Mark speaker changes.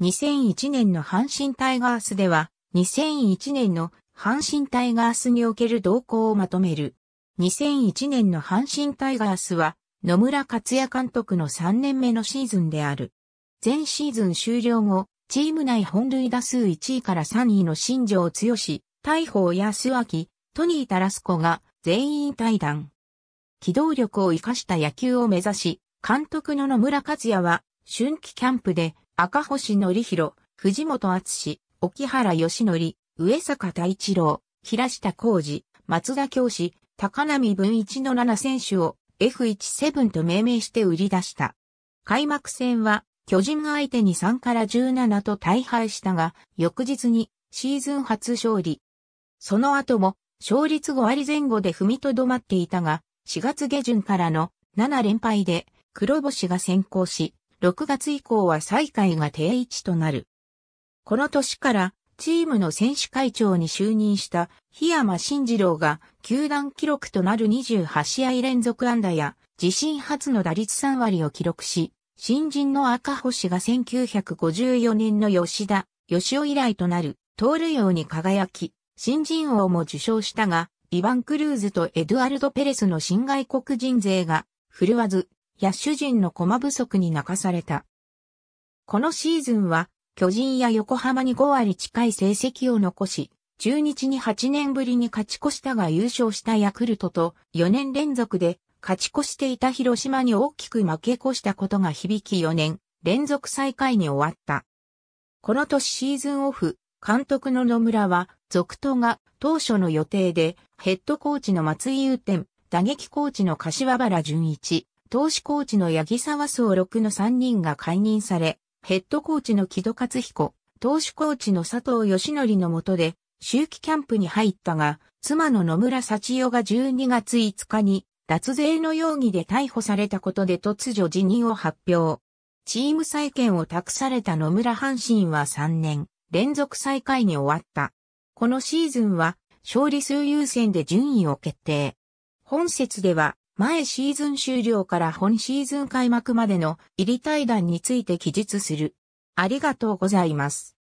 Speaker 1: 2001年の阪神タイガースでは、2001年の阪神タイガースにおける動向をまとめる。2001年の阪神タイガースは、野村克也監督の3年目のシーズンである。前シーズン終了後、チーム内本塁打数1位から3位の新庄剛し、大砲安明、トニー・タラスコが全員退団。機動力を活かした野球を目指し、監督の野村克也は、春季キャンプで赤星則弘、藤本厚沖原義則、上坂太一郎、平下浩二、松田教師、高波文一の7選手を F17 と命名して売り出した。開幕戦は巨人相手に3から17と大敗したが、翌日にシーズン初勝利。その後も勝率5割前後で踏みとどまっていたが、4月下旬からの7連敗で黒星が先行し、6月以降は最下位が定位置となる。この年からチームの選手会長に就任した檜山慎二郎が球団記録となる28試合連続安打や自身初の打率3割を記録し、新人の赤星が1954年の吉田、吉尾以来となる盗塁王に輝き、新人王も受賞したが、イヴァン・クルーズとエドゥアルド・ペレスの新外国人勢が振るわず、野手陣の駒不足に泣かされた。このシーズンは、巨人や横浜に5割近い成績を残し、中日に8年ぶりに勝ち越したが優勝したヤクルトと4年連続で勝ち越していた広島に大きく負け越したことが響き4年連続最下位に終わった。この年シーズンオフ、監督の野村は、続投が当初の予定でヘッドコーチの松井優天、打撃コーチの柏原淳一、投資コーチの八木沢総六の3人が解任され、ヘッドコーチの木戸勝彦、投資コーチの佐藤義則の下で、周期キャンプに入ったが、妻の野村幸代が12月5日に、脱税の容疑で逮捕されたことで突如辞任を発表。チーム再建を託された野村阪神は3年、連続最下位に終わった。このシーズンは、勝利数優先で順位を決定。本節では、前シーズン終了から本シーズン開幕までの入り対談について記述する。ありがとうございます。